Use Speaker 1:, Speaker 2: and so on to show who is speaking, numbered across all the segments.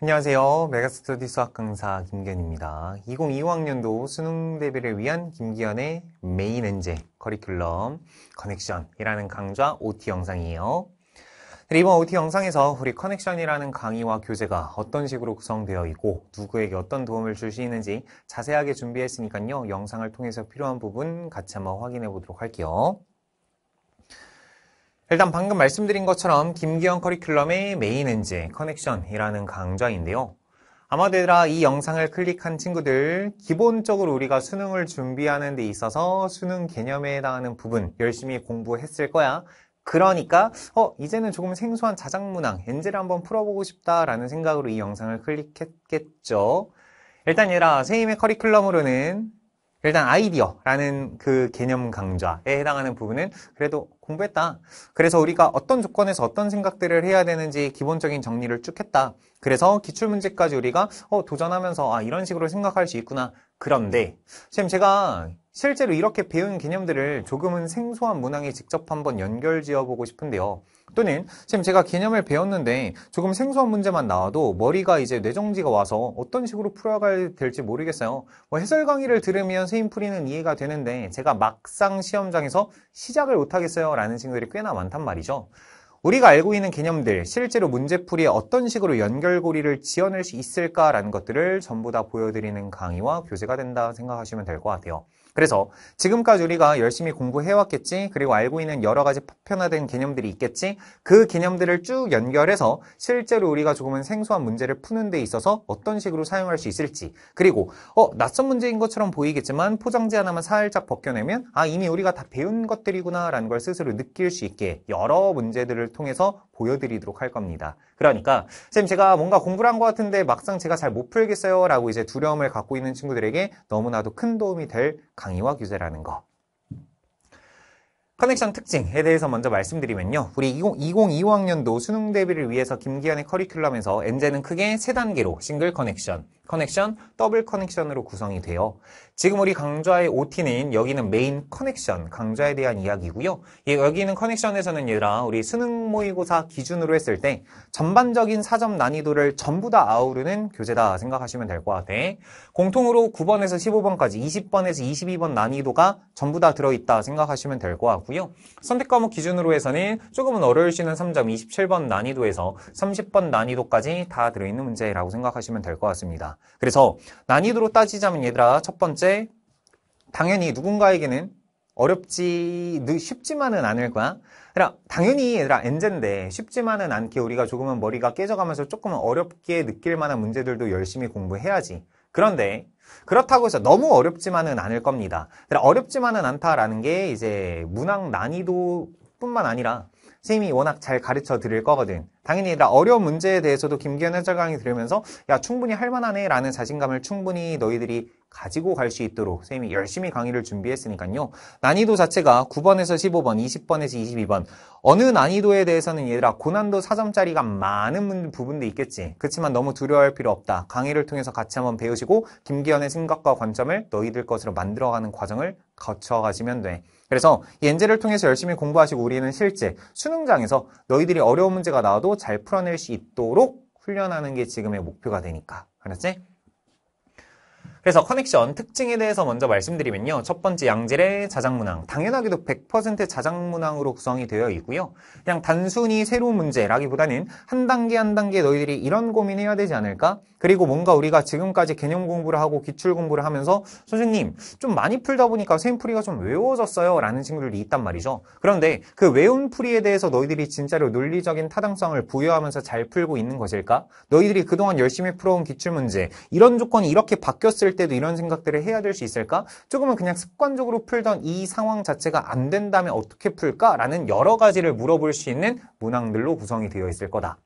Speaker 1: 안녕하세요. 메가스터디 수학 강사 김기현입니다. 2025학년도 수능 대비를 위한 김기현의 메인 엔제 커리큘럼 커넥션이라는 강좌 OT 영상이에요. 이번 OT 영상에서 우리 커넥션이라는 강의와 교재가 어떤 식으로 구성되어 있고 누구에게 어떤 도움을 줄 수 있는지 자세하게 준비했으니까요. 영상을 통해서 필요한 부분 같이 한번 확인해 보도록 할게요. 일단 방금 말씀드린 것처럼 김기현 커리큘럼의 메인 엔진 커넥션이라는 강좌인데요. 아마데라이 영상을 클릭한 친구들 기본적으로 우리가 수능을 준비하는 데 있어서 수능 개념에 해당하는 부분 열심히 공부했을 거야. 그러니까 어 이제는 조금 생소한 자작문항 엔젤을 한번 풀어보고 싶다라는 생각으로 이 영상을 클릭했겠죠. 일단 얘라 세임의 커리큘럼으로는 일단 아이디어라는 그 개념 강좌에 해당하는 부분은 그래도 공부했다. 그래서 우리가 어떤 조건에서 어떤 생각들을 해야 되는지 기본적인 정리를 쭉 했다. 그래서 기출문제까지 우리가 어, 도전하면서 아, 이런 식으로 생각할 수 있구나. 그런데 선생 제가 실제로 이렇게 배운 개념들을 조금은 생소한 문항에 직접 한번 연결 지어보고 싶은데요. 또는 지금 제가 개념을 배웠는데 조금 생소한 문제만 나와도 머리가 이제 뇌정지가 와서 어떤 식으로 풀어가야 될지 모르겠어요. 뭐 해설 강의를 들으면 세인풀이는 이해가 되는데 제가 막상 시험장에서 시작을 못하겠어요 라는 친구들이 꽤나 많단 말이죠. 우리가 알고 있는 개념들, 실제로 문제풀이에 어떤 식으로 연결고리를 지어낼 수 있을까라는 것들을 전부 다 보여드리는 강의와 교재가 된다 생각하시면 될 것 같아요. 그래서 지금까지 우리가 열심히 공부해왔겠지 그리고 알고 있는 여러 가지 보편화된 개념들이 있겠지 그 개념들을 쭉 연결해서 실제로 우리가 조금은 생소한 문제를 푸는 데 있어서 어떤 식으로 사용할 수 있을지 그리고 어 낯선 문제인 것처럼 보이겠지만 포장지 하나만 살짝 벗겨내면 아 이미 우리가 다 배운 것들이구나 라는 걸 스스로 느낄 수 있게 여러 문제들을 통해서 보여드리도록 할 겁니다. 그러니까 쌤 제가 뭔가 공부를 한 것 같은데 막상 제가 잘 못 풀겠어요 라고 이제 두려움을 갖고 있는 친구들에게 너무나도 큰 도움이 될 강의와 규제라는 거. 커넥션 특징에 대해서 먼저 말씀드리면요. 우리 20, 2025학년도 수능 대비를 위해서 김기현의 커리큘럼에서 엔제는 크게 세단계로 싱글 커넥션, 커넥션, 더블 커넥션으로 구성이 돼요. 지금 우리 강좌의 OT는 여기는 메인 커넥션, 강좌에 대한 이야기고요. 예, 여기 있는 커넥션에서는 얘들 우리 수능 모의고사 기준으로 했을 때 전반적인 사점 난이도를 전부 다 아우르는 교재다 생각하시면 될 것 같아. 공통으로 9번에서 15번까지 20번에서 22번 난이도가 전부 다 들어있다 생각하시면 될 것 같고요. 선택 과목 기준으로 해서는 조금은 어려울 수 있는 3점 27번 난이도에서 30번 난이도까지 다 들어있는 문제라고 생각하시면 될 것 같습니다. 그래서 난이도로 따지자면 얘들아 첫 번째 당연히 누군가에게는 어렵지 쉽지만은 않을 거야. 그러니까 당연히 얘들아 엔젠데 쉽지만은 않게 우리가 조금은 머리가 깨져가면서 조금은 어렵게 느낄 만한 문제들도 열심히 공부해야지. 그런데 그렇다고 해서 너무 어렵지만은 않을 겁니다. 그러니까 어렵지만은 않다라는 게 이제 문학 난이도뿐만 아니라 선생님이 워낙 잘 가르쳐 드릴 거거든. 당연히 어려운 문제에 대해서도 김기현 해설강이 들으면서 야 충분히 할만하네 라는 자신감을 충분히 너희들이 가지고 갈 수 있도록 선생님이 열심히 강의를 준비했으니까요. 난이도 자체가 9번에서 15번, 20번에서 22번 어느 난이도에 대해서는 얘들아 고난도 4점짜리가 많은 부분도 있겠지. 그렇지만 너무 두려워할 필요 없다. 강의를 통해서 같이 한번 배우시고 김기현의 생각과 관점을 너희들 것으로 만들어가는 과정을 거쳐가시면 돼. 그래서 이 엔젤을 통해서 열심히 공부하시고 우리는 실제 수능장에서 너희들이 어려운 문제가 나와도 잘 풀어낼 수 있도록 훈련하는 게 지금의 목표가 되니까. 알았지? 그래서 커넥션 특징에 대해서 먼저 말씀드리면요. 첫 번째 양질의 자작문항. 당연하게도 100% 자작문항으로 구성이 되어 있고요. 그냥 단순히 새로운 문제라기보다는 한 단계 한 단계 너희들이 이런 고민해야 되지 않을까? 그리고 뭔가 우리가 지금까지 개념 공부를 하고 기출 공부를 하면서 선생님 좀 많이 풀다 보니까 샘풀이가 좀 외워졌어요 라는 친구들이 있단 말이죠. 그런데 그 외운 풀이에 대해서 너희들이 진짜로 논리적인 타당성을 부여하면서 잘 풀고 있는 것일까? 너희들이 그동안 열심히 풀어온 기출 문제 이런 조건이 이렇게 바뀌었을 때도 이런 생각들을 해야 될 수 있을까? 조금은 그냥 습관적으로 풀던 이 상황 자체가 안 된다면 어떻게 풀까? 라는 여러 가지를 물어볼 수 있는 문항들로 구성이 되어 있을 거다.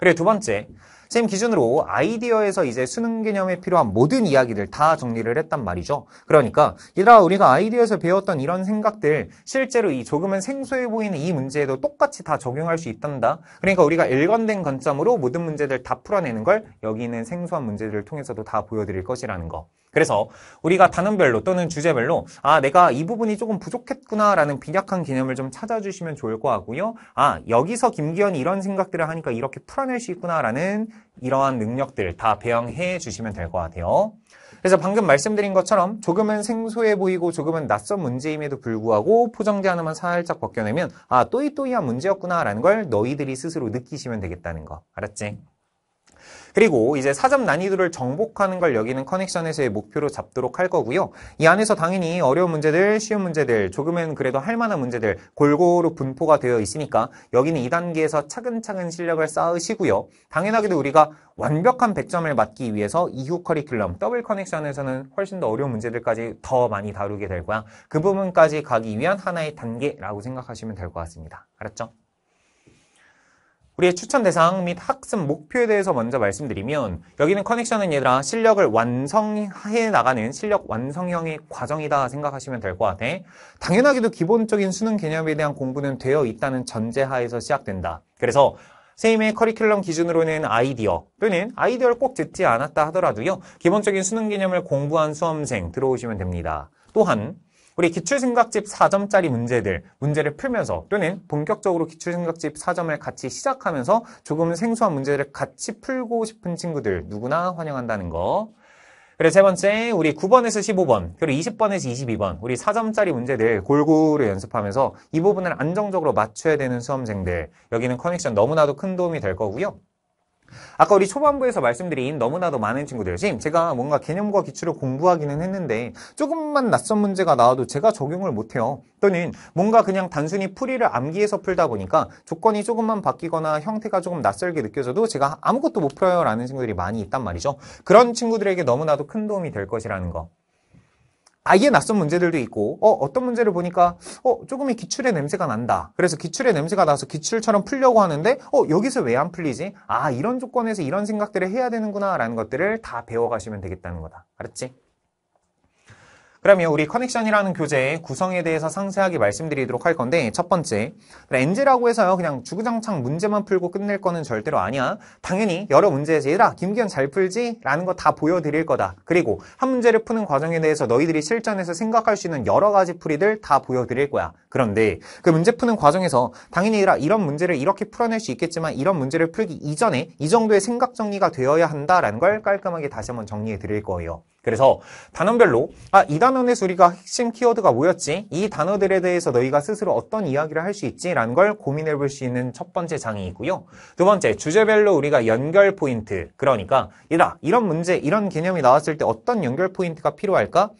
Speaker 1: 그리고 두 번째, 선생님 기준으로 아이디어에서 이제 수능 개념에 필요한 모든 이야기들 다 정리를 했단 말이죠. 그러니까 얘들아 우리가 아이디어에서 배웠던 이런 생각들 실제로 이 조금은 생소해 보이는 이 문제에도 똑같이 다 적용할 수 있단다. 그러니까 우리가 일관된 관점으로 모든 문제들 다 풀어내는 걸 여기 있는 생소한 문제들을 통해서도 다 보여드릴 것이라는 거. 그래서 우리가 단원별로 또는 주제별로 아 내가 이 부분이 조금 부족했구나라는 빈약한 개념을 좀 찾아주시면 좋을 것 같고요. 아 여기서 김기현이 이런 생각들을 하니까 이렇게 풀어낼 수 있구나라는 이러한 능력들 다 배양해 주시면 될 것 같아요. 그래서 방금 말씀드린 것처럼 조금은 생소해 보이고 조금은 낯선 문제임에도 불구하고 포장지 하나만 살짝 벗겨내면 아 또이또이한 문제였구나라는 걸 너희들이 스스로 느끼시면 되겠다는 거 알았지? 그리고 이제 사점 난이도를 정복하는 걸 여기는 커넥션에서의 목표로 잡도록 할 거고요. 이 안에서 당연히 어려운 문제들, 쉬운 문제들, 조금은 그래도 할 만한 문제들 골고루 분포가 되어 있으니까 여기는 2단계에서 차근차근 실력을 쌓으시고요. 당연하게도 우리가 완벽한 100점을 맞기 위해서 이후 커리큘럼, 더블 커넥션에서는 훨씬 더 어려운 문제들까지 더 많이 다루게 될 거야. 그 부분까지 가기 위한 하나의 단계라고 생각하시면 될 것 같습니다. 알았죠? 우리의 추천 대상 및 학습 목표에 대해서 먼저 말씀드리면 여기는 커넥션은 얘들아 실력을 완성해 나가는 실력 완성형의 과정이다 생각하시면 될 것 같아. 당연하게도 기본적인 수능 개념에 대한 공부는 되어 있다는 전제하에서 시작된다. 그래서 세임의 커리큘럼 기준으로는 아이디어 또는 아이디어를 꼭 듣지 않았다 하더라도요. 기본적인 수능 개념을 공부한 수험생 들어오시면 됩니다. 또한 우리 기출생각집 4점짜리 문제들, 문제를 풀면서 또는 본격적으로 기출생각집 4점을 같이 시작하면서 조금 생소한 문제를 같이 풀고 싶은 친구들 누구나 환영한다는 거. 그리고 세 번째, 우리 9번에서 15번, 그리고 20번에서 22번, 우리 4점짜리 문제들 골고루 연습하면서 이 부분을 안정적으로 맞춰야 되는 수험생들, 여기는 커넥션 너무나도 큰 도움이 될 거고요. 아까 우리 초반부에서 말씀드린 너무나도 많은 친구들지 금 제가 뭔가 개념과 기출을 공부하기는 했는데 조금만 낯선 문제가 나와도 제가 적용을 못해요. 또는 뭔가 그냥 단순히 풀이를 암기해서 풀다 보니까 조건이 조금만 바뀌거나 형태가 조금 낯설게 느껴져도 제가 아무것도 못 풀어요 라는 친구들이 많이 있단 말이죠. 그런 친구들에게 너무나도 큰 도움이 될 것이라는 거. 아예 낯선 문제들도 있고 어, 어떤 문제를 보니까 어, 조금의 기출의 냄새가 난다. 그래서 기출의 냄새가 나서 기출처럼 풀려고 하는데 어, 여기서 왜 안 풀리지? 아, 이런 조건에서 이런 생각들을 해야 되는구나 라는 것들을 다 배워가시면 되겠다는 거다. 알았지? 그러면 우리 커넥션이라는 교재의 구성에 대해서 상세하게 말씀드리도록 할 건데 첫 번째, 엔지라고 해서요 그냥 주구장창 문제만 풀고 끝낼 거는 절대로 아니야. 당연히 여러 문제에서 얘들아 김기현 잘 풀지? 라는 거 다 보여드릴 거다. 그리고 한 문제를 푸는 과정에 대해서 너희들이 실전에서 생각할 수 있는 여러 가지 풀이들 다 보여드릴 거야. 그런데 그 문제 푸는 과정에서 당연히 얘들아 이런 문제를 이렇게 풀어낼 수 있겠지만 이런 문제를 풀기 이전에 이 정도의 생각 정리가 되어야 한다라는 걸 깔끔하게 다시 한번 정리해 드릴 거예요. 그래서 단원별로 아 이 단원의 수리가 핵심 키워드가 뭐였지? 이 단어들에 대해서 너희가 스스로 어떤 이야기를 할 수 있지라는 걸 고민해 볼 수 있는 첫 번째 장이 있고요. 두 번째 주제별로 우리가 연결 포인트 그러니까 이라 이런 문제 이런 개념이 나왔을 때 어떤 연결 포인트가 필요할까?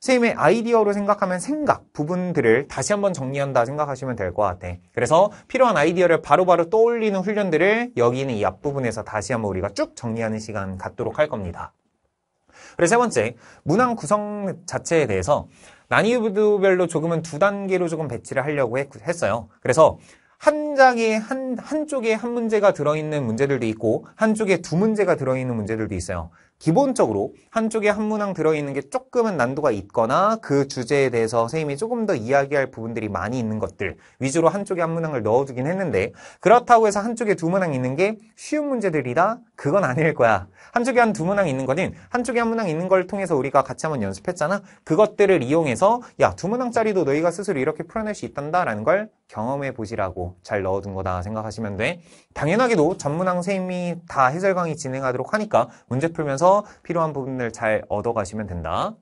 Speaker 1: 선생님의 아이디어로 생각하면 생각 부분들을 다시 한번 정리한다 생각하시면 될 것 같아. 그래서 필요한 아이디어를 바로바로 바로 떠올리는 훈련들을 여기 있는 이 앞부분에서 다시 한번 우리가 쭉 정리하는 시간 갖도록 할 겁니다. 그리고 세 번째, 문항 구성 자체에 대해서 난이도별로 조금은 두 단계로 조금 배치를 하려고 했, 어요 그래서 한 장에 한, 한쪽에 한 문제가 들어있는 문제들도 있고 한쪽에 두 문제가 들어있는 문제들도 있어요. 기본적으로 한쪽에 한 문항 들어있는 게 조금은 난도가 있거나 그 주제에 대해서 선생님이 조금 더 이야기할 부분들이 많이 있는 것들 위주로 한쪽에 한 문항을 넣어두긴 했는데 그렇다고 해서 한쪽에 두 문항 있는 게 쉬운 문제들이다 그건 아닐 거야. 한쪽에 한 두 문항 있는 거는 한쪽에 한 문항 있는 걸 통해서 우리가 같이 한번 연습했잖아. 그것들을 이용해서 야, 두 문항짜리도 너희가 스스로 이렇게 풀어낼 수 있단다라는 걸 경험해 보시라고 잘 넣어둔 거다 생각하시면 돼. 당연하게도 전문항 선생님이 다 해설 강의 진행하도록 하니까 문제 풀면서 필요한 부분을 잘 얻어가시면 된다.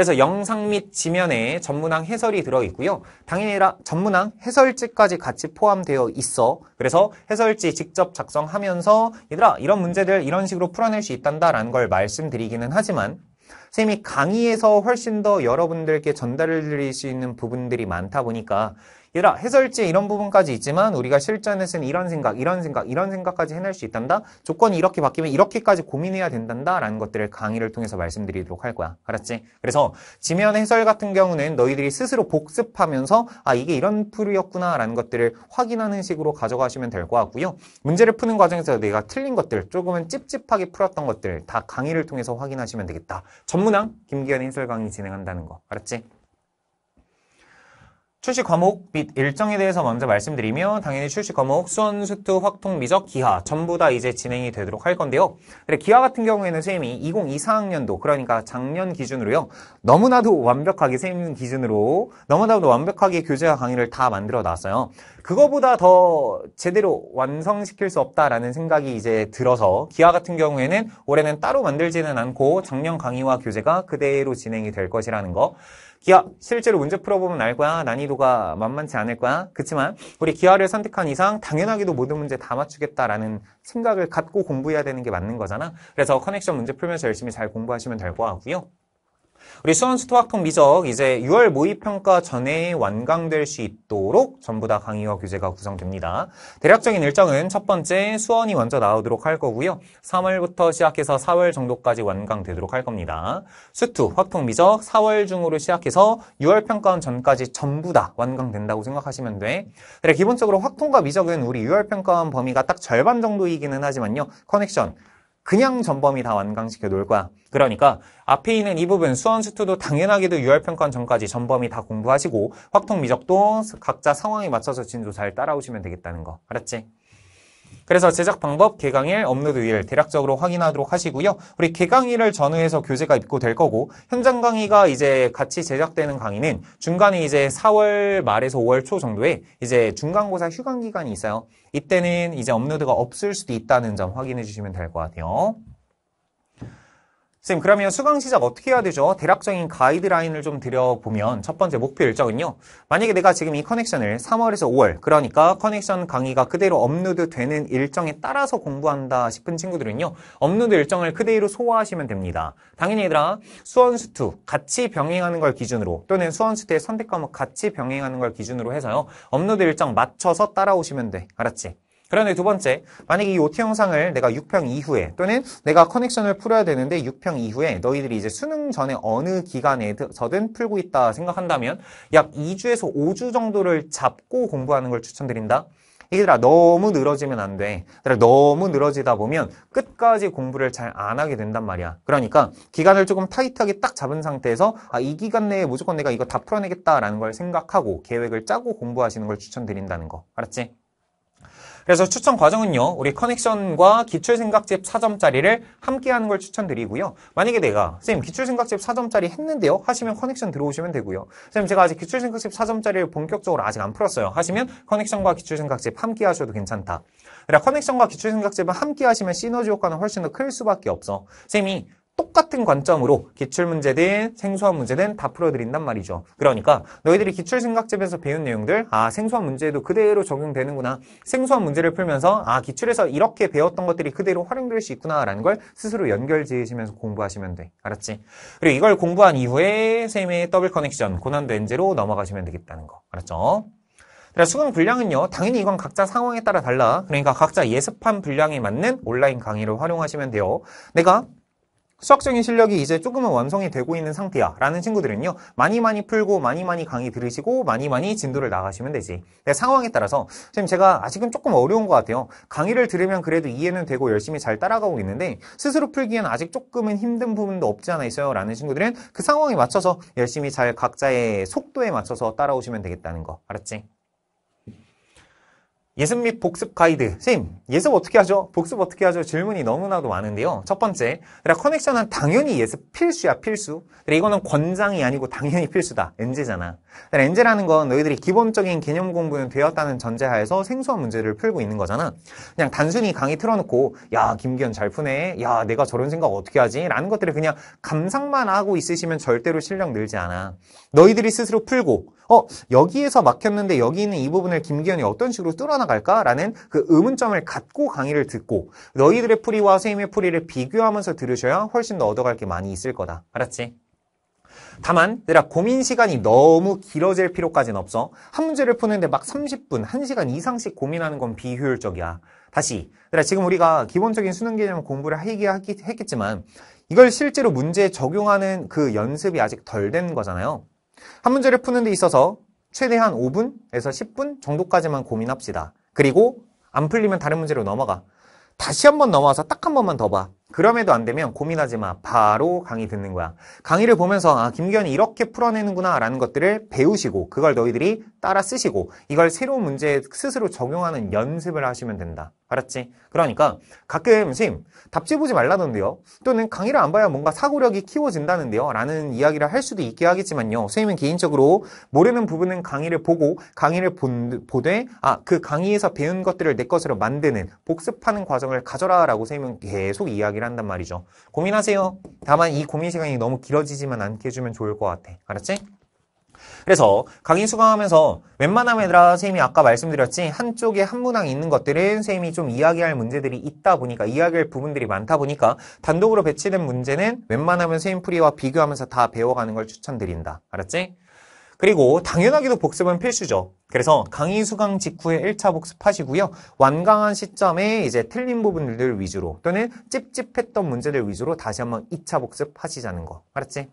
Speaker 1: 그래서 영상 및 지면에 전문항 해설이 들어있고요. 당연히 전문항 해설지까지 같이 포함되어 있어. 그래서 해설지 직접 작성하면서 얘들아 이런 문제들 이런 식으로 풀어낼 수 있단다라는 걸 말씀드리기는 하지만 선생님이 강의에서 훨씬 더 여러분들께 전달을 드릴 수 있는 부분들이 많다 보니까 얘들아 해설지에 이런 부분까지 있지만 우리가 실전에서는 이런 생각, 이런 생각, 이런 생각까지 해낼 수 있단다. 조건이 이렇게 바뀌면 이렇게까지 고민해야 된단다라는 것들을 강의를 통해서 말씀드리도록 할 거야. 알았지? 그래서 지면 해설 같은 경우는 너희들이 스스로 복습하면서 아 이게 이런 풀이었구나라는 것들을 확인하는 식으로 가져가시면 될 것 같고요. 문제를 푸는 과정에서 내가 틀린 것들, 조금은 찝찝하게 풀었던 것들 다 강의를 통해서 확인하시면 되겠다. 전문항 김기현 해설 강의 진행한다는 거. 알았지? 출시 과목 및 일정에 대해서 먼저 말씀드리면 당연히 출시 과목 수원, 수투, 확통, 미적, 기하 전부 다 이제 진행이 되도록 할 건데요. 그래 기하 같은 경우에는 선생님이 2024학년도 그러니까 작년 기준으로요. 너무나도 완벽하게 쌤 기준으로 너무나도 완벽하게 교재와 강의를 다 만들어 놨어요. 그거보다 더 제대로 완성시킬 수 없다라는 생각이 이제 들어서 기하 같은 경우에는 올해는 따로 만들지는 않고 작년 강의와 교재가 그대로 진행이 될 것이라는 거. 기아 실제로 문제 풀어보면 알 거야. 난이도가 만만치 않을 거야. 그렇지만 우리 기아를 선택한 이상 당연하게도 모든 문제 다 맞추겠다라는 생각을 갖고 공부해야 되는 게 맞는 거잖아. 그래서 커넥션 문제 풀면서 열심히 잘 공부하시면 될 거 같고요. 우리 수원 수토학통 미적 이제 6월 모의평가 전에 완강될 수 있도록 전부 다 강의와 교재가 구성됩니다. 대략적인 일정은 첫 번째 수원이 먼저 나오도록 할 거고요. 3월부터 시작해서 4월 정도까지 완강되도록 할 겁니다. 수투, 확통 미적 4월 중으로 시작해서 6월 평가원 전까지 전부 다 완강된다고 생각하시면 돼. 그래 기본적으로 확통과 미적은 우리 6월 평가원 범위가 딱 절반 정도이기는 하지만요. 커넥션 그냥 전범이 다 완강시켜 놓을 거야. 그러니까 앞에 있는 이 부분 수원수투도 당연하게도 유활평가원 전까지 전범이 다 공부하시고 확통미적도 각자 상황에 맞춰서 진도 잘 따라오시면 되겠다는 거. 알았지? 그래서 제작 방법, 개강일, 업로드일 대략적으로 확인하도록 하시고요. 우리 개강일을 전후해서 교재가 입고될 거고 현장 강의가 이제 같이 제작되는 강의는 중간에 이제 4월 말에서 5월 초 정도에 이제 중간고사 휴강 기간이 있어요. 이때는 이제 업로드가 없을 수도 있다는 점 확인해 주시면 될 것 같아요. 선생님 그러면 수강 시작 어떻게 해야 되죠? 대략적인 가이드라인을 좀 드려보면 첫 번째 목표 일정은요. 만약에 내가 지금 이 커넥션을 3월에서 5월 그러니까 커넥션 강의가 그대로 업로드 되는 일정에 따라서 공부한다 싶은 친구들은요. 업로드 일정을 그대로 소화하시면 됩니다. 당연히 얘들아 수원수투 같이 병행하는 걸 기준으로 또는 수원수투의 선택 과목 같이 병행하는 걸 기준으로 해서요. 업로드 일정 맞춰서 따라오시면 돼. 알았지? 그런데 두 번째, 만약에 이 OT 영상을 내가 6평 이후에 또는 내가 커넥션을 풀어야 되는데 6평 이후에 너희들이 이제 수능 전에 어느 기간에서든 풀고 있다 생각한다면 약 2주에서 5주 정도를 잡고 공부하는 걸 추천드린다. 얘들아 너무 늘어지면 안 돼. 얘들아 너무 늘어지다 보면 끝까지 공부를 잘 안 하게 된단 말이야. 그러니까 기간을 조금 타이트하게 딱 잡은 상태에서 아, 이 기간 내에 무조건 내가 이거 다 풀어내겠다라는 걸 생각하고 계획을 짜고 공부하시는 걸 추천드린다는 거. 알았지? 그래서 추천 과정은요. 우리 커넥션과 기출생각집 4점짜리를 함께 하는 걸 추천드리고요. 만약에 내가 선생님 기출생각집 4점짜리 했는데요. 하시면 커넥션 들어오시면 되고요. 선생님 제가 아직 기출생각집 4점짜리를 본격적으로 아직 안 풀었어요. 하시면 커넥션과 기출생각집 함께 하셔도 괜찮다. 그러니까 커넥션과 기출생각집을 함께 하시면 시너지 효과는 훨씬 더 클 수밖에 없어. 선생님이 똑같은 관점으로 기출문제든 생소한 문제든 다 풀어드린단 말이죠. 그러니까 너희들이 기출생각집에서 배운 내용들 아 생소한 문제도 에 그대로 적용되는구나 생소한 문제를 풀면서 아 기출에서 이렇게 배웠던 것들이 그대로 활용될 수 있구나라는 걸 스스로 연결 지으시면서 공부하시면 돼. 알았지? 그리고 이걸 공부한 이후에 쌤의 더블 커넥션 고난도 엔제로 넘어가시면 되겠다는 거. 알았죠? 수강 분량은요 당연히 이건 각자 상황에 따라 달라 그러니까 각자 예습한 분량에 맞는 온라인 강의를 활용하시면 돼요 내가 수학적인 실력이 이제 조금은 완성이 되고 있는 상태야 라는 친구들은요 많이 많이 풀고 많이 많이 강의 들으시고 많이 많이 진도를 나가시면 되지 내 네, 상황에 따라서 선생님 제가 아직은 조금 어려운 것 같아요 강의를 들으면 그래도 이해는 되고 열심히 잘 따라가고 있는데 스스로 풀기엔 아직 조금은 힘든 부분도 없지 않아 있어요 라는 친구들은 그 상황에 맞춰서 열심히 잘 각자의 속도에 맞춰서 따라오시면 되겠다는 거 알았지? 예습 및 복습 가이드. 선생님, 예습 어떻게 하죠? 복습 어떻게 하죠? 질문이 너무나도 많은데요. 첫 번째, 커넥션은 당연히 예습 필수야, 필수. 그래, 이거는 권장이 아니고 당연히 필수다. 엔제잖아. 그래, 엔제라는 건 너희들이 기본적인 개념 공부는 되었다는 전제하에서 생소한 문제를 풀고 있는 거잖아. 그냥 단순히 강의 틀어놓고 야, 김기현 잘 푸네. 야, 내가 저런 생각 어떻게 하지? 라는 것들을 그냥 감상만 하고 있으시면 절대로 실력 늘지 않아. 너희들이 스스로 풀고 어 여기에서 막혔는데 여기 있는 이 부분을 김기현이 어떤 식으로 뚫어나갈까라는 그 의문점을 갖고 강의를 듣고 너희들의 풀이와 선생님의 풀이를 비교하면서 들으셔야 훨씬 더 얻어갈 게 많이 있을 거다. 알았지? 다만 내가 고민 시간이 너무 길어질 필요까지는 없어. 한 문제를 푸는데 막 30분, 1시간 이상씩 고민하는 건 비효율적이야. 다시, 내가 지금 우리가 기본적인 수능 개념 공부를 하기 했겠지만 이걸 실제로 문제에 적용하는 그 연습이 아직 덜 된 거잖아요. 한 문제를 푸는 데 있어서 최대한 5분에서 10분 정도까지만 고민합시다. 그리고 안 풀리면 다른 문제로 넘어가. 다시 한 번 넘어와서 딱 한 번만 더 봐. 그럼에도 안 되면 고민하지 마. 바로 강의 듣는 거야. 강의를 보면서 아, 김기현이 이렇게 풀어내는구나 라는 것들을 배우시고 그걸 너희들이 따라 쓰시고 이걸 새로운 문제에 스스로 적용하는 연습을 하시면 된다. 알았지? 그러니까 가끔 선생님 답지 보지 말라던데요. 또는 강의를 안 봐야 뭔가 사고력이 키워진다는데요. 라는 이야기를 할 수도 있게 하겠지만요. 선생님은 개인적으로 모르는 부분은 강의를 보고 강의를 본, 보되 아 그 강의에서 배운 것들을 내 것으로 만드는 복습하는 과정을 가져라 라고 선생님은 계속 이야기를 한단 말이죠. 고민하세요. 다만 이 고민 시간이 너무 길어지지만 않게 해주면 좋을 것 같아. 알았지? 그래서 강의 수강하면서 웬만하면 얘들아 선생님이 아까 말씀드렸지 한쪽에 한 문항 있는 것들은 선생님이 좀 이야기할 문제들이 있다 보니까 이야기할 부분들이 많다 보니까 단독으로 배치된 문제는 웬만하면 선생님 풀이와 비교하면서 다 배워가는 걸 추천드린다. 알았지? 그리고 당연하게도 복습은 필수죠. 그래서 강의 수강 직후에 1차 복습하시고요. 완강한 시점에 이제 틀린 부분들 위주로 또는 찝찝했던 문제들 위주로 다시 한번 2차 복습하시자는 거. 알았지?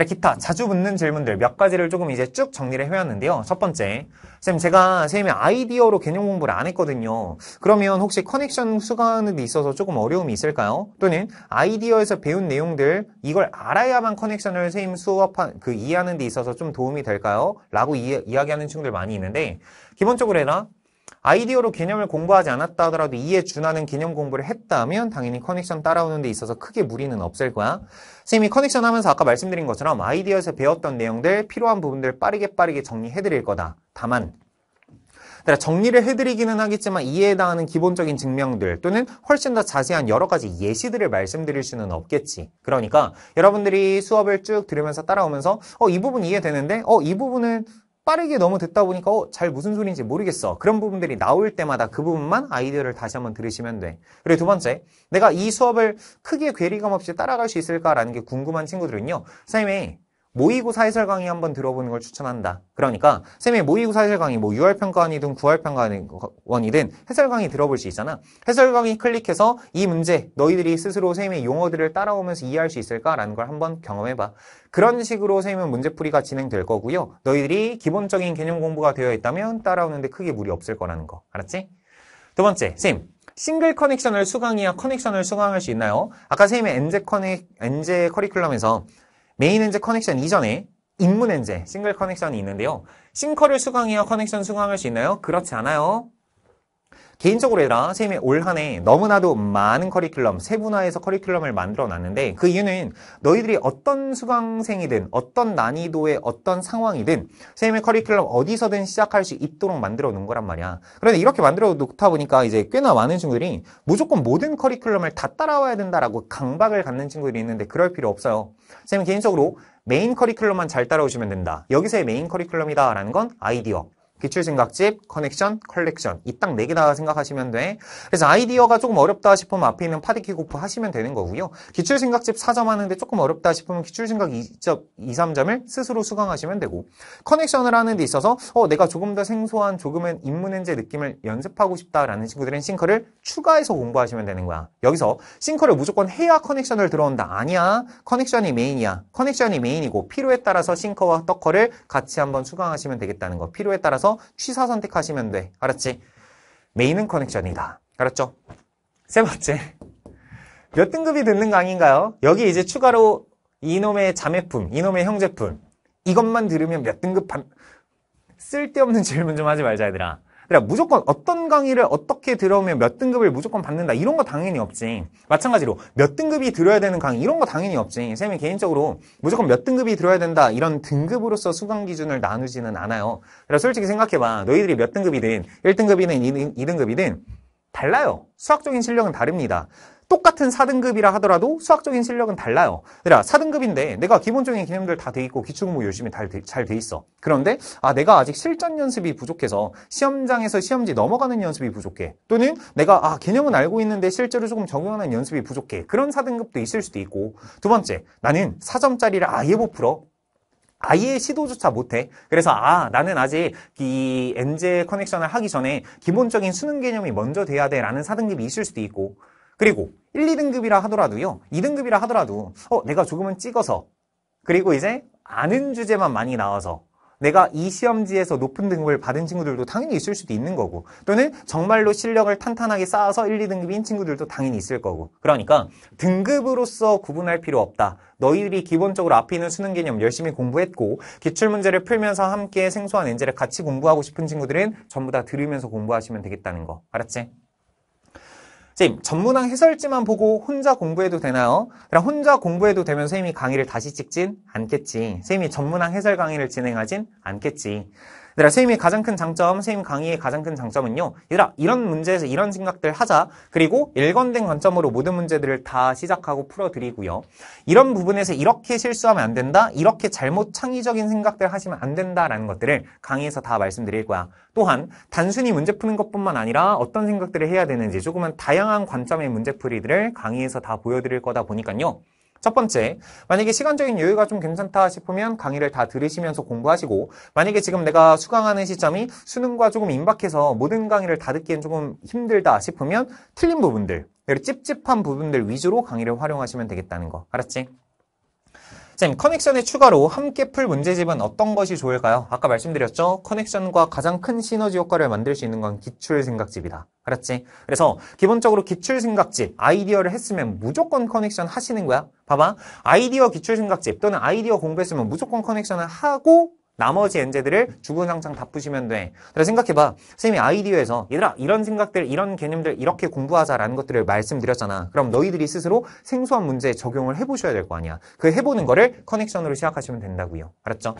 Speaker 1: 그래 기타 자주 묻는 질문들 몇 가지를 조금 이제 쭉 정리를 해왔는데요. 첫 번째, 쌤 제가 쌤이 아이디어로 개념 공부를 안 했거든요. 그러면 혹시 커넥션 수강하는 데 있어서 조금 어려움이 있을까요? 또는 아이디어에서 배운 내용들 이걸 알아야만 커넥션을 쌤 수업한 그 이해하는 데 있어서 좀 도움이 될까요? 라고 이, 이야기하는 친구들 많이 있는데 기본적으로 해라 아이디어로 개념을 공부하지 않았다 하더라도 이에 준하는 개념 공부를 했다면 당연히 커넥션 따라오는 데 있어서 크게 무리는 없을 거야. 선생님이 커넥션 하면서 아까 말씀드린 것처럼 아이디어에서 배웠던 내용들, 필요한 부분들 빠르게 빠르게 정리해드릴 거다. 다만 정리를 해드리기는 하겠지만 이에 해당하는 기본적인 증명들 또는 훨씬 더 자세한 여러 가지 예시들을 말씀드릴 수는 없겠지. 그러니까 여러분들이 수업을 쭉 들으면서 따라오면서 어, 이 부분 이해되는데 어, 이 부분은 빠르게 너무 듣다 보니까 어, 잘 무슨 소리인지 모르겠어. 그런 부분들이 나올 때마다 그 부분만 아이디어를 다시 한번 들으시면 돼. 그리고 두 번째, 내가 이 수업을 크게 괴리감 없이 따라갈 수 있을까라는 게 궁금한 친구들은요. 선생님이 모의고사 해설 강의 한번 들어보는 걸 추천한다. 그러니까 쌤의 모의고사 해설 강의 뭐 6월 평가원이든 9월 평가원이든 해설 강의 들어볼 수 있잖아. 해설 강의 클릭해서 이 문제 너희들이 스스로 쌤의 용어들을 따라오면서 이해할 수 있을까라는 걸 한번 경험해봐. 그런 식으로 쌤은 문제풀이가 진행될 거고요. 너희들이 기본적인 개념 공부가 되어 있다면 따라오는데 크게 무리 없을 거라는 거. 알았지? 두 번째, 쌤. 싱글 커넥션을 수강이야 커넥션을 수강할 수 있나요? 아까 선생님의 엔제 커넥, 엔제 커리큘럼에서 메인 엔제 커넥션 이전에 입문 엔제, 싱글 커넥션이 있는데요. 싱커를 수강해야 커넥션 수강할 수 있나요? 그렇지 않아요. 개인적으로 얘들아 선생님이 올한해 너무나도 많은 커리큘럼 세분화해서 커리큘럼을 만들어 놨는데 그 이유는 너희들이 어떤 수강생이든 어떤 난이도의 어떤 상황이든 선생님의 커리큘럼 어디서든 시작할 수 있도록 만들어 놓은 거란 말이야 그런데 이렇게 만들어 놓다 보니까 이제 꽤나 많은 친구들이 무조건 모든 커리큘럼을 다 따라와야 된다라고 강박을 갖는 친구들이 있는데 그럴 필요 없어요 선생님 개인적으로 메인 커리큘럼만 잘 따라오시면 된다 여기서의 메인 커리큘럼이다 라는 건 아이디어 기출생각집 커넥션, 컬렉션 이 딱 네 개 다 생각하시면 돼. 그래서 아이디어가 조금 어렵다 싶으면 앞에 있는 파디키고프 하시면 되는 거고요. 기출생각집 4점 하는데 조금 어렵다 싶으면 기출생각 2점, 2, 3점을 스스로 수강하시면 되고 커넥션을 하는 데 있어서 어, 내가 조금 더 생소한 조금은 인문현재 느낌을 연습하고 싶다라는 친구들은 싱커를 추가해서 공부하시면 되는 거야. 여기서 싱커를 무조건 해야 커넥션을 들어온다. 아니야. 커넥션이 메인이야. 커넥션이 메인이고 필요에 따라서 싱커와 떡커를 같이 한번 수강하시면 되겠다는 거. 필요에 따라서 해서 취사 선택하시면 돼. 알았지? 메인은 커넥션이다. 알았죠? 세 번째. 몇 등급이 듣는 강의인가요? 여기 이제 추가로 이놈의 자매품, 이놈의 형제품 이것만 들으면 몇 등급 반... 쓸데없는 질문 좀 하지 말자 얘들아. 그러니까 무조건 어떤 강의를 어떻게 들어오면 몇 등급을 무조건 받는다 이런 거 당연히 없지. 마찬가지로 몇 등급이 들어야 되는 강의 이런 거 당연히 없지. 쌤이 개인적으로 무조건 몇 등급이 들어야 된다 이런 등급으로서 수강 기준을 나누지는 않아요. 그래서 솔직히 생각해봐. 너희들이 몇 등급이든 1등급이든 2등급이든 달라요. 수학적인 실력은 다릅니다. 똑같은 4등급이라 하더라도 수학적인 실력은 달라요. 그러니까 4등급인데 내가 기본적인 개념들 다 돼 있고 기출공부 열심히 잘돼 있어. 그런데 아 내가 아직 실전 연습이 부족해서 시험장에서 시험지 넘어가는 연습이 부족해. 또는 내가 아 개념은 알고 있는데 실제로 조금 적용하는 연습이 부족해. 그런 4등급도 있을 수도 있고 두 번째 나는 4점짜리를 아예 못 풀어. 아예 시도조차 못해. 그래서 아 나는 아직 이 엔제 커넥션을 하기 전에 기본적인 수능 개념이 먼저 돼야 돼라는 4등급이 있을 수도 있고 그리고 1, 2등급이라 하더라도요. 2등급이라 하더라도 어, 내가 조금은 찍어서 그리고 이제 아는 주제만 많이 나와서 내가 이 시험지에서 높은 등급을 받은 친구들도 당연히 있을 수도 있는 거고 또는 정말로 실력을 탄탄하게 쌓아서 1, 2등급인 친구들도 당연히 있을 거고 그러니까 등급으로서 구분할 필요 없다 너희들이 기본적으로 앞에 있는 수능 개념 열심히 공부했고 기출문제를 풀면서 함께 생소한 엔젤을 같이 공부하고 싶은 친구들은 전부 다 들으면서 공부하시면 되겠다는 거 알았지? 쌤, 전문학 해설지만 보고 혼자 공부해도 되나요? 그럼 혼자 공부해도 되면 쌤이 강의를 다시 찍진 않겠지. 쌤이 전문학 해설 강의를 진행하진 않겠지. 얘들아 선생님의 가장 큰 장점, 선생님 강의의 가장 큰 장점은요. 얘들아 이런 문제에서 이런 생각들 하자. 그리고 일관된 관점으로 모든 문제들을 다 시작하고 풀어드리고요. 이런 부분에서 이렇게 실수하면 안 된다. 이렇게 잘못 창의적인 생각들 하시면 안 된다라는 것들을 강의에서 다 말씀드릴 거야. 또한 단순히 문제 푸는 것뿐만 아니라 어떤 생각들을 해야 되는지 조금은 다양한 관점의 문제풀이들을 강의에서 다 보여드릴 거다 보니까요. 첫 번째, 만약에 시간적인 여유가 좀 괜찮다 싶으면 강의를 다 들으시면서 공부하시고 만약에 지금 내가 수강하는 시점이 수능과 조금 임박해서 모든 강의를 다 듣기엔 조금 힘들다 싶으면 틀린 부분들, 찝찝한 부분들 위주로 강의를 활용하시면 되겠다는 거. 알았지? 쌤, 커넥션의 추가로 함께 풀 문제집은 어떤 것이 좋을까요? 아까 말씀드렸죠? 커넥션과 가장 큰 시너지 효과를 만들 수 있는 건 기출생각집이다. 알았지? 그래서 기본적으로 기출생각집, 아이디어를 했으면 무조건 커넥션 하시는 거야. 봐봐. 아이디어 기출생각집 또는 아이디어 공부했으면 무조건 커넥션을 하고 나머지 엔제들을 죽은 상장 다 푸시면 돼. 그래 생각해봐. 선생님이 아이디어에서 얘들아 이런 생각들, 이런 개념들 이렇게 공부하자라는 것들을 말씀드렸잖아. 그럼 너희들이 스스로 생소한 문제에 적용을 해보셔야 될 거 아니야. 그 해보는 거를 커넥션으로 시작하시면 된다고요. 알았죠?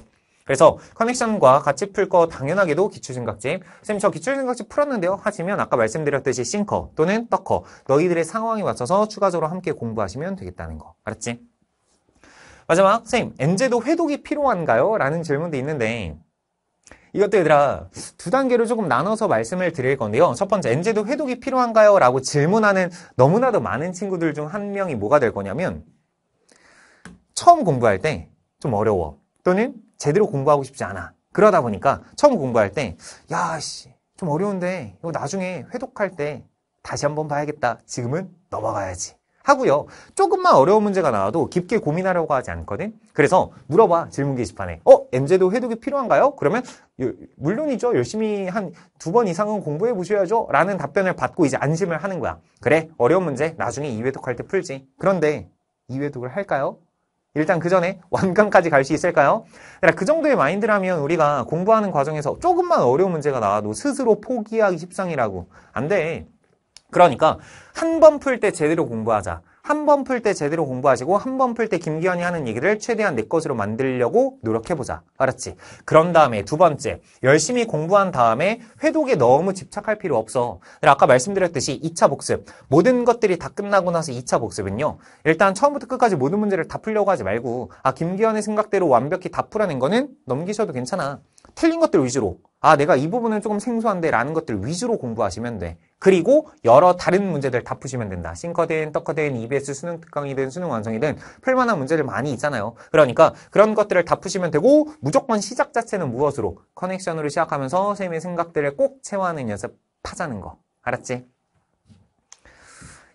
Speaker 1: 그래서 커넥션과 같이 풀 거 당연하게도 기출생각집 선생님 저 기출생각집 풀었는데요 하시면 아까 말씀드렸듯이 싱커 또는 떡커 너희들의 상황에 맞춰서 추가적으로 함께 공부하시면 되겠다는 거 알았지? 마지막, 선생님, 엔제도 회독이 필요한가요? 라는 질문도 있는데, 이것도 얘들아, 두 단계로 조금 나눠서 말씀을 드릴 건데요. 첫 번째, 엔제도 회독이 필요한가요? 라고 질문하는 너무나도 많은 친구들 중 한 명이 뭐가 될 거냐면, 처음 공부할 때 좀 어려워. 또는 제대로 공부하고 싶지 않아. 그러다 보니까 처음 공부할 때, 야, 씨, 좀 어려운데, 이거 나중에 회독할 때 다시 한번 봐야겠다. 지금은 넘어가야지. 하고요. 조금만 어려운 문제가 나와도 깊게 고민하려고 하지 않거든. 그래서 물어봐 질문 게시판에. 어, MZ도 해독이 필요한가요? 그러면 물론이죠. 열심히 한 두 번 이상은 공부해 보셔야죠. 라는 답변을 받고 이제 안심을 하는 거야. 그래, 어려운 문제 나중에 이외독 할때 풀지. 그런데 이외독을 할까요? 일단 그 전에 완강까지 갈 수 있을까요? 그러니까 그 정도의 마인드라면 우리가 공부하는 과정에서 조금만 어려운 문제가 나와도 스스로 포기하기 십상이라고. 안 돼. 그러니까 한 번 풀 때 제대로 공부하자. 한 번 풀 때 제대로 공부하시고 한 번 풀 때 김기현이 하는 얘기를 최대한 내 것으로 만들려고 노력해보자. 알았지? 그런 다음에 두 번째, 열심히 공부한 다음에 회독에 너무 집착할 필요 없어. 아까 말씀드렸듯이 2차 복습, 모든 것들이 다 끝나고 나서 2차 복습은요. 일단 처음부터 끝까지 모든 문제를 다 풀려고 하지 말고 아 김기현의 생각대로 완벽히 다 풀어낸 거는 넘기셔도 괜찮아. 틀린 것들 위주로 아 내가 이 부분은 조금 생소한데 라는 것들 위주로 공부하시면 돼. 그리고 여러 다른 문제들 다 푸시면 된다. 싱커든, 떡커든, EBS 수능 특강이든 수능 완성이든 풀만한 문제들 많이 있잖아요. 그러니까 그런 것들을 다 푸시면 되고 무조건 시작 자체는 무엇으로? 커넥션으로 시작하면서 쌤의 생각들을 꼭 채워하는 연습하자는 거. 알았지?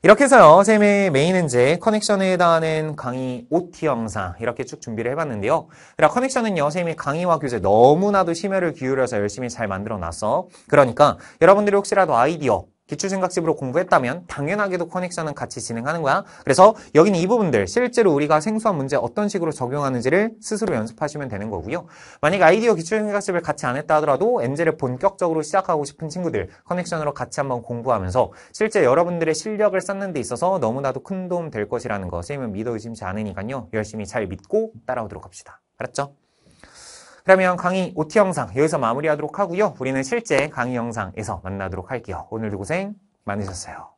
Speaker 1: 이렇게 해서요. 쌤의 메인 은제 커넥션에 해당하는 강의 OT 영상 이렇게 쭉 준비를 해봤는데요. 그러니까 커넥션은요. 쌤이 강의와 교재 너무나도 심혈을 기울여서 열심히 잘 만들어놨어. 그러니까 여러분들이 혹시라도 아이디어 기출생각집으로 공부했다면 당연하게도 커넥션은 같이 진행하는 거야. 그래서 여기는 이 부분들 실제로 우리가 생소한 문제 어떤 식으로 적용하는지를 스스로 연습하시면 되는 거고요. 만약 아이디어 기출생각집을 같이 안 했다 하더라도 엔젤을 본격적으로 시작하고 싶은 친구들 커넥션으로 같이 한번 공부하면서 실제 여러분들의 실력을 쌓는 데 있어서 너무나도 큰 도움 될 것이라는 거 선생님은 믿어 의심치 않으니까요. 열심히 잘 믿고 따라오도록 합시다. 알았죠? 그러면 강의 OT 영상 여기서 마무리하도록 하고요. 우리는 실제 강의 영상에서 만나도록 할게요. 오늘도 고생 많으셨어요.